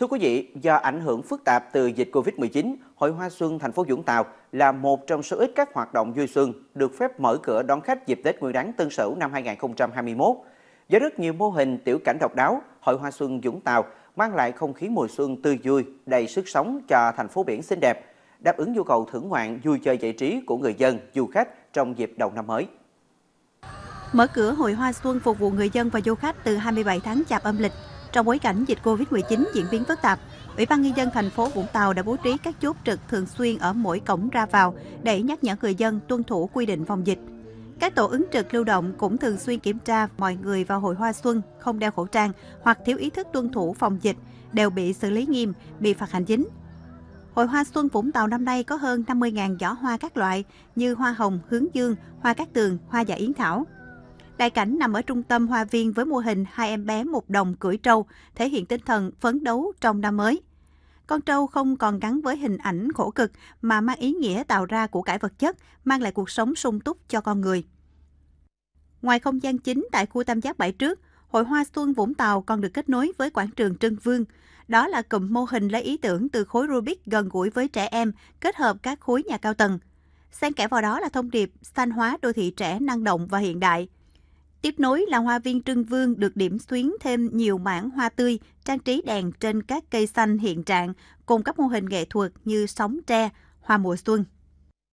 Thưa quý vị, do ảnh hưởng phức tạp từ dịch Covid-19, Hội Hoa Xuân thành phố Vũng Tàu là một trong số ít các hoạt động vui xuân được phép mở cửa đón khách dịp Tết Nguyên đán Tân Sửu năm 2021. Với rất nhiều mô hình tiểu cảnh độc đáo, Hội Hoa Xuân Vũng Tàu mang lại không khí mùa xuân tươi vui, đầy sức sống cho thành phố biển xinh đẹp, đáp ứng nhu cầu thưởng ngoạn, vui chơi giải trí của người dân, du khách trong dịp đầu năm mới. Mở cửa Hội Hoa Xuân phục vụ người dân và du khách từ 27 tháng Chạp âm lịch trong bối cảnh dịch COVID-19 diễn biến phức tạp, Ủy ban Nhân dân thành phố Vũng Tàu đã bố trí các chốt trực thường xuyên ở mỗi cổng ra vào để nhắc nhở người dân tuân thủ quy định phòng dịch. Các tổ ứng trực lưu động cũng thường xuyên kiểm tra mọi người vào hội hoa xuân không đeo khẩu trang hoặc thiếu ý thức tuân thủ phòng dịch đều bị xử lý nghiêm, bị phạt hành chính. Hội Hoa Xuân Vũng Tàu năm nay có hơn 50.000 giỏ hoa các loại như hoa hồng, hướng dương, hoa cát tường, hoa dạ yến thảo. Đại cảnh nằm ở trung tâm hoa viên với mô hình hai em bé một đồng cưỡi trâu, thể hiện tinh thần phấn đấu trong năm mới. Con trâu không còn gắn với hình ảnh khổ cực mà mang ý nghĩa tạo ra của cải vật chất, mang lại cuộc sống sung túc cho con người. Ngoài không gian chính tại khu tam giác bãi trước, Hội Hoa Xuân Vũng Tàu còn được kết nối với quảng trường Trưng Vương. Đó là cụm mô hình lấy ý tưởng từ khối Rubik gần gũi với trẻ em, kết hợp các khối nhà cao tầng. Xen kẽ vào đó là thông điệp xanh hóa đô thị trẻ năng động và hiện đại – Tiếp nối là hoa viên Trưng Vương được điểm xuyến thêm nhiều mảng hoa tươi, trang trí đèn trên các cây xanh hiện trạng, cùng các mô hình nghệ thuật như sóng tre, hoa mùa xuân.